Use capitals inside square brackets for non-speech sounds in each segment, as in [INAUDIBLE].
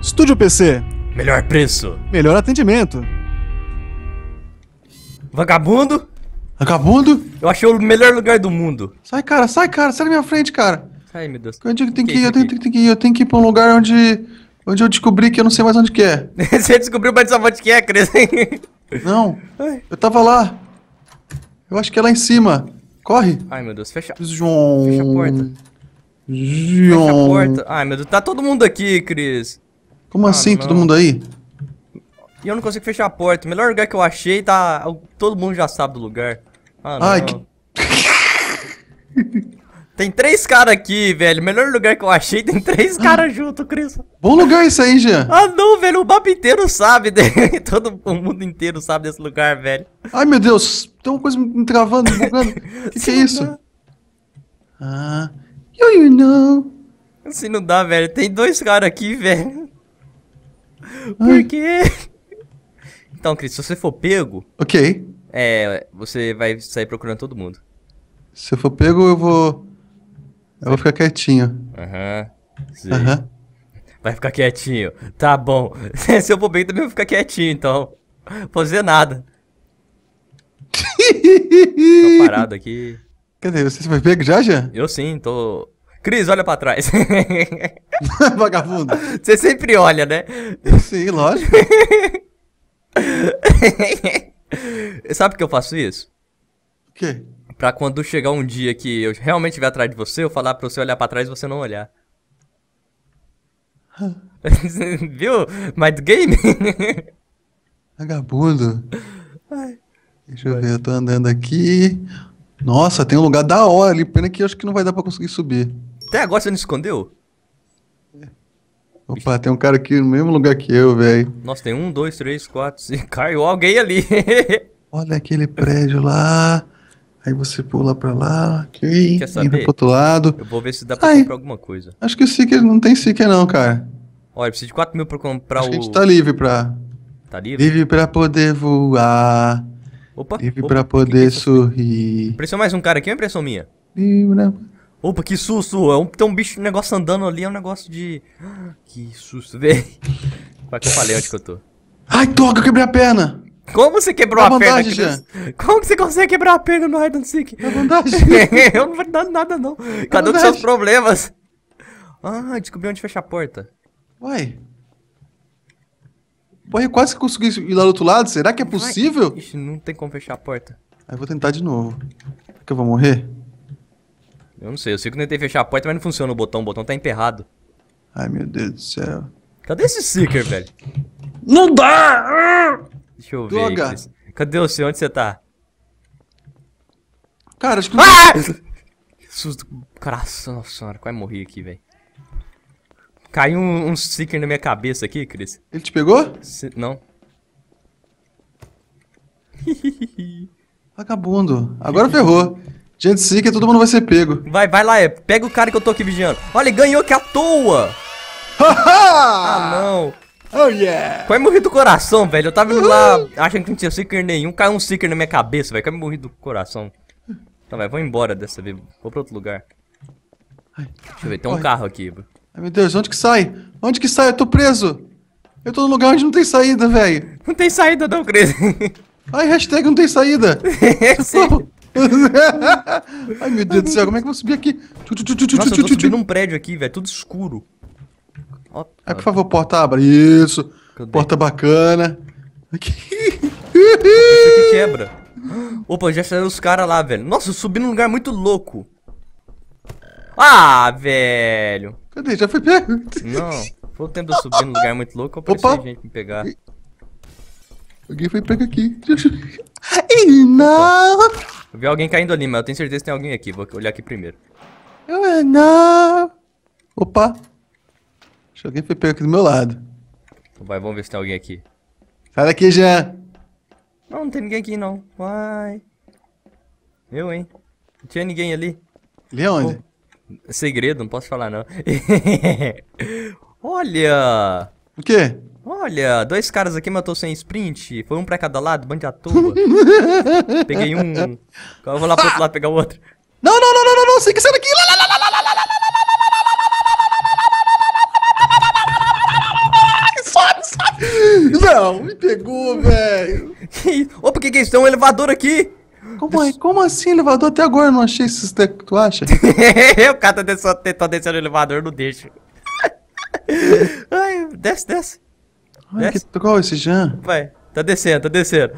Estúdio PC. Melhor preço. Melhor atendimento. Vagabundo? Vagabundo? Eu achei o melhor lugar do mundo. Sai, cara, sai, cara, sai da minha frente, cara. Ai, meu Deus. Eu tenho que, ir, eu tenho, tenho, que ir, eu tenho que ir pra um lugar onde. Onde eu descobri que eu não sei mais onde que é. [LAUGHS] Você descobriu mais onde que é, Cris? [LAUGHS] não. Eu tava lá. Eu acho que é lá em cima. Corre. Ai, meu Deus. Fecha, João. fecha a porta. João. Fecha a porta. Ai, meu Deus. Tá todo mundo aqui, Cris. Como ah, assim, não. todo mundo aí? E eu não consigo fechar a porta. O melhor lugar que eu achei tá. Todo mundo já sabe do lugar. Ah, Ai, que... [LAUGHS] Tem três caras aqui, velho. Melhor lugar que eu achei, tem três [GASPS] caras junto, Cris. Bom lugar isso aí, Jean. Ah, não, velho. O mapa inteiro sabe. Né? [LAUGHS] Todo o mundo inteiro sabe desse lugar, velho. Ai, meu Deus. Tem uma coisa me travando, me bugando. O [LAUGHS] que, que é isso? Dá. Ah. You, you know. Assim não dá, velho. Tem dois caras aqui, velho. [LAUGHS] Por quê? Então, Cris, se você for pego. Ok. É, você vai sair procurando todo mundo. Se eu for pego, eu vou. Eu vou ficar quietinho. Aham. Sim. Aham. Vai ficar quietinho. Tá bom. [LAUGHS] se eu for pego, também vou ficar quietinho, então. Não vou fazer nada. [LAUGHS] tô parado aqui. Cadê? Você foi pego já, já? Eu sim, tô. Cris, olha pra trás. [LAUGHS] Vagabundo. Você sempre olha, né? Sim, lógico. [LAUGHS] Sabe por que eu faço isso? O quê? Pra quando chegar um dia que eu realmente estiver atrás de você, eu falar pra você olhar pra trás e você não olhar. [LAUGHS] Viu? Mind game? Vagabundo. Deixa eu ver, eu tô andando aqui. Nossa, tem um lugar da hora ali. Pena que eu acho que não vai dar pra conseguir subir. Até agora você não escondeu? É. Opa, tem um cara aqui no mesmo lugar que eu, velho. Nossa, tem um, dois, três, quatro, cinco. [LAUGHS] Caiu alguém ali. [LAUGHS] Olha aquele prédio lá. Aí você pula pra lá, ok. Quer saber? Pro outro lado. Eu vou ver se dá pra Ai, comprar alguma coisa. Acho que o Seeker não tem Seeker não, cara. Olha, eu preciso de 4 mil pra comprar acho o... Acho que a gente tá livre pra... Tá livre? Livre pra poder voar. Opa. Livre opa, pra poder que que é sorrir. Impressão mais um cara aqui ou é impressão minha? Livre né? Opa, que susto! É um, tem um bicho, um negócio andando ali, é um negócio de... [GASPS] Que susto, velho. Qual é que eu falei onde que eu tô? Ai, droga, eu quebrei a perna! Como você quebrou a, a perna? Jean. Como você consegue quebrar a perna no Hide and Seek? É vantagem. [LAUGHS] eu não vou dar nada, não. Cadê os seus problemas. Ah, descobri onde fechar a porta. Uai. Porra, eu quase que consegui ir lá do outro lado. Será que é possível? Ixi, não tem como fechar a porta. Aí eu vou tentar de novo. Será que eu vou morrer? Eu não sei, eu sei que eu é tentei fechar a porta, mas não funciona o botão, o botão tá emperrado. Ai, meu Deus do céu. Cadê esse seeker, velho? Não dá! Deixa eu ver. Droga. Cadê você? Onde você tá? Cara, acho que. Ah! Que susto. Caraca, nossa senhora, quase morri aqui, velho. Caiu um, um seeker na minha cabeça aqui, Cris. Ele te pegou? Não. [LAUGHS] Vagabundo. Agora ferrou. Gente que todo mundo vai ser pego. Vai, vai lá, é. pega o cara que eu tô aqui vigiando. Olha, ganhou aqui à toa. ah, não. Oh, yeah. Quase morri do coração, velho. Eu tava indo lá achando que não tinha seeker nenhum. Caiu um seeker na minha cabeça, velho. Quase morri do coração. Tá, vai, vou embora dessa vez. Vou pra outro lugar. Deixa eu ver, tem um carro aqui. Ai, meu Deus, onde que sai? Onde que sai? Eu tô preso. Eu tô num lugar onde não tem saída, velho. Não tem saída não, Cris. Ai, hashtag não tem saída. [LAUGHS] Socorro. [LAUGHS] Ai, meu Deus do céu, como é que eu vou subir aqui? Nossa, eu tô subindo um prédio aqui, velho, tudo escuro. por favor, porta abra. Isso. Cadê? Porta bacana. Aqui. Isso aqui quebra. Opa, já saíram os caras lá, velho. Nossa, eu subi num lugar muito louco. Ah, velho. Cadê? Já foi pego? Não. Foi o tempo de eu subir num lugar muito louco, apareceu Opa. gente me pegar. Alguém foi pego aqui. E não! Eu vi alguém caindo ali, mas eu tenho certeza que tem alguém aqui. Vou olhar aqui primeiro. Eu é, não! Opa! Acho que alguém foi pego aqui do meu lado. Vai, vamos ver se tem alguém aqui. Sai daqui, Jean! Não, não tem ninguém aqui, não. Vai. Eu, hein? Não tinha ninguém ali. Ali é onde? Oh. Segredo, não posso falar, não. [LAUGHS] Olha! O quê? Olha, dois caras aqui matou sem sprint. Foi um pra cada lado, bande à toa. Peguei um. Eu vou lá pro outro lado pegar o outro. Não, não, não, não, não, não. sei sendo aqui. Sobe, sobe. Não, me pegou, velho. Opa, que que é isso? Tem um elevador aqui. Como, é? Como assim elevador? Até agora eu não achei esses tu acha? o cara tá descendo, tá descendo o elevador, não deixo. Ai, desce, desce. Ai, que troll esse Jean. Vai, tá descendo, tá descendo.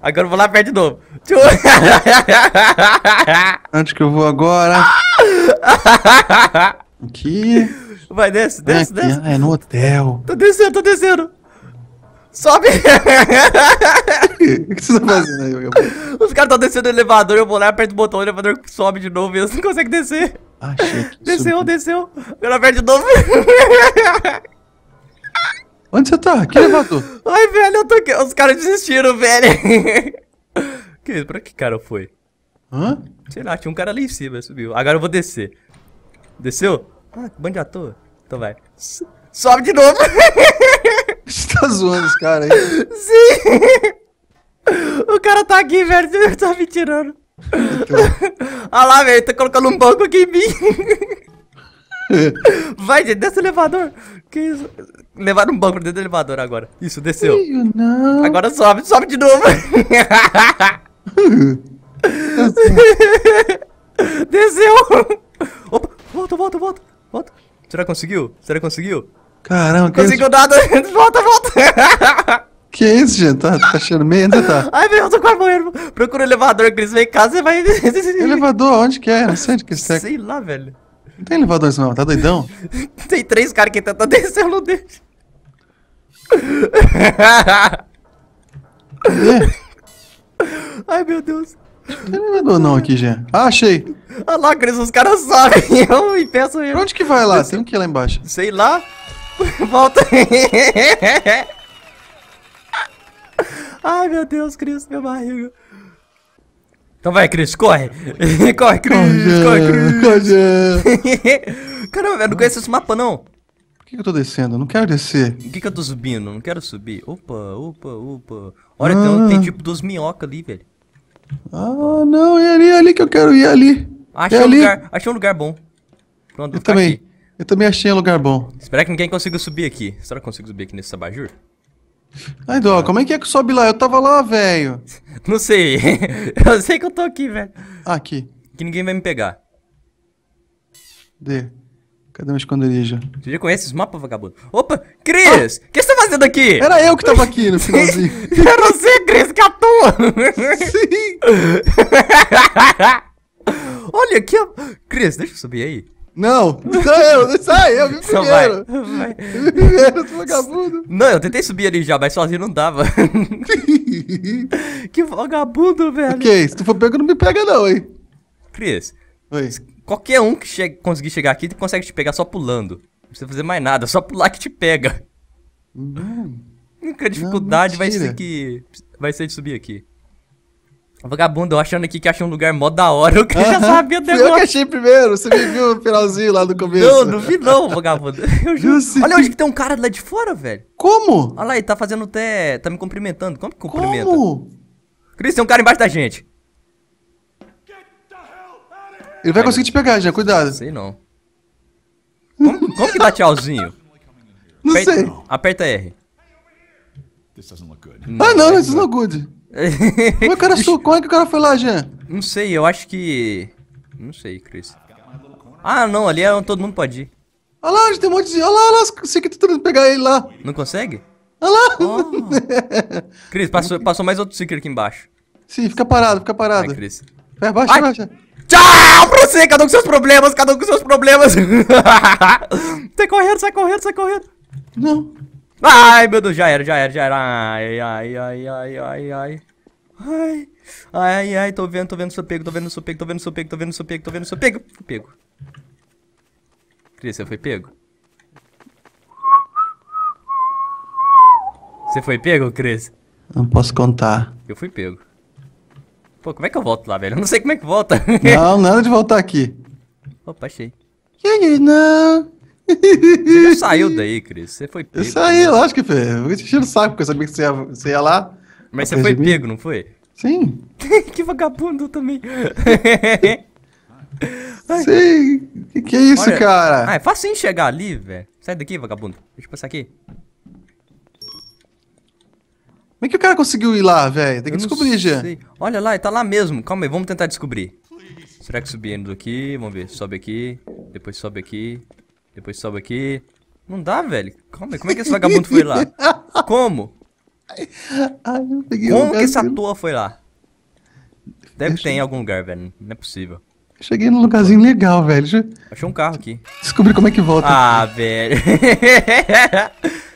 Agora eu vou lá perto de novo. [LAUGHS] Antes que eu vou agora? [LAUGHS] Aqui. Vai, desce, desce, Aqui. desce. Ah, é no hotel. Tá descendo, tá descendo. Sobe! [LAUGHS] o que você tá fazendo aí, meu Os caras estão descendo o elevador, eu vou lá, aperto o botão, o elevador sobe de novo e eles não conseguem descer. Ah, shit. Desceu, subiu. desceu. Agora aperto de novo. Onde você tá? Que elevador? [LAUGHS] Ai, velho, eu tô aqui. Os caras desistiram, velho. [LAUGHS] que, isso? pra que cara foi? Hã? Sei lá, tinha um cara ali em cima, subiu. Agora eu vou descer. Desceu? Ah, que à toa. Então vai. Sobe de novo. [LAUGHS] Você tá zoando os caras aí? Sim! O cara tá aqui, velho. Você tá me tirando. Olha ah lá, velho. Tá colocando um banco aqui em mim. Vai, gente, desce o elevador. Que isso? Levaram um banco pra dentro do elevador agora. Isso, desceu. não. Agora sobe, sobe de novo. [LAUGHS] desceu. Opa, volta, volta, volta. Volta. Será que conseguiu? Será que conseguiu? Caramba, que Conseguiu nada. [LAUGHS] volta, volta. Que isso, gente? Tá, tá cheirando meio, ainda tá? Ai, meu, eu tô com morrendo. Procura o elevador, Cris. Vem em casa, você vai... elevador? Onde que é? Não sei onde que é. Sei lá, velho. Não tem elevador não, tá doidão? [LAUGHS] tem três caras que tentam descer, eu não deixo. Ai, meu Deus. Não tem elevador não aqui, Jean. Ah, achei. Olha lá, Cris, os caras sabem. [LAUGHS] Eu e peço eu. Pra onde que vai lá? Tem o um que lá embaixo? Sei lá. [LAUGHS] Volta. Ai, meu Deus, Cris, meu barriga. Então vai, [LAUGHS] Cris, corre! corre, Cris! Corre, Cris! [LAUGHS] Caramba, velho, não conheço esse mapa, não! Por que, que eu tô descendo? Eu não quero descer. Por que, que eu tô subindo? Eu não quero subir. Opa, opa, opa. Olha, ah. tem tipo duas minhocas ali, velho. Ah, não, é ali, é ali que eu quero ir, é ali. Achei, é um, ali. Lugar, achei um lugar bom. Pronto, eu também. Aqui. Eu também achei um lugar bom. Espera que ninguém consiga subir aqui. Será que eu consigo subir aqui nesse abajur? Ai, Dó, como é que é que sobe lá? Eu tava lá, velho. Não sei. [LAUGHS] eu sei que eu tô aqui, velho. Ah, aqui. Que ninguém vai me pegar. Cadê? Cadê meu esconderijo? Você já conhece os mapas, vagabundo? Opa, Cris! Ah! O ah! que você tá fazendo aqui? Era eu que tava aqui no [LAUGHS] finalzinho. [LAUGHS] Era você, Cris, que atua! Sim! Olha aqui, ó. Cris, deixa eu subir aí. Não, sou eu, sai eu, vim [LAUGHS] primeiro. Vai, vai. Vim primeiro, tu vagabundo. [LAUGHS] Não, eu tentei subir ali já, mas sozinho não dava. [LAUGHS] que vagabundo, velho. Ok, se tu for pego, não me pega não, hein. Cris. Oi. Qualquer um que che conseguir chegar aqui, consegue te pegar só pulando. Não precisa fazer mais nada, só pular que te pega. Não. Hum. A única dificuldade não, vai ser que... Vai ser de subir aqui. Vagabundo, eu achando aqui que achei um lugar mó da hora, eu que já sabia até agora. Eu que achei primeiro, você me viu no finalzinho lá no começo. Não, não vi não, vagabundo. [LAUGHS] Eu juro. Olha onde que tem um cara lá de fora, velho. Como? Olha lá, ele tá fazendo até... tá me cumprimentando. Como que cumprimenta? Como? Cris, tem um cara embaixo da gente. Ele vai Ai, conseguir te pegar já, cuidado. Sei não. Como, como que dá tchauzinho? Não Aperta, sei. Aperta R. Ah não, isso não é good. Como é o cara socou? Como é que o cara foi lá, Jean? Não sei, eu acho que. Não sei, Chris. Ah, não, ali é onde todo mundo pode ir. Olha lá, tem um monte de. Olha lá, olha lá, sei que tá tentando pegar ele lá. Não consegue? Olha lá! Oh. [LAUGHS] Chris, passou, passou mais outro Seeker aqui embaixo. Sim, fica parado, fica parado. Vai, Chris. Vai, baixa, Ai. baixa. Tchau pra você, cada um com seus problemas, cada um com seus problemas. [LAUGHS] sai correndo, sai correndo, sai correndo. Não. Ai, meu Deus, já era, já era, já era. Ai, ai, ai, ai, ai, ai. Ai, ai, ai, tô vendo, tô vendo, sou pego, tô vendo, sou pego, tô vendo, sou pego, tô vendo, sou pego, tô vendo, sou pego. Fui pego. Cris, você foi pego? Você foi pego, Cris? Não posso contar. Eu fui pego. Pô, como é que eu volto lá, velho? Eu não sei como é que volta. Não, nada de voltar aqui. Opa, achei. não... Você já saiu daí, Cris. Você foi pego. Eu saí, né? lógico que foi. Eu enchi o saco, porque eu sabia que você ia, você ia lá. Mas você foi pego, não foi? Sim. [LAUGHS] que vagabundo também. [LAUGHS] Sim. Que que é isso, Olha, cara? Ah, é fácil chegar ali, velho. Sai daqui, vagabundo. Deixa eu passar aqui. Como é que o cara conseguiu ir lá, velho? Tem que eu descobrir, já. Olha lá, ele tá lá mesmo. Calma aí, vamos tentar descobrir. Será que subindo aqui? Vamos ver. Sobe aqui. Depois sobe aqui. Depois sobe aqui. Não dá, velho. Calma aí, como é que esse vagabundo foi lá? [LAUGHS] Como? Ai, eu peguei Como um que essa toa foi lá? Deve eu ter em algum lugar, velho. Não é possível. Cheguei num lugarzinho legal, velho. Achei um carro aqui. Descobri como é que volta. Ah, velho. [LAUGHS]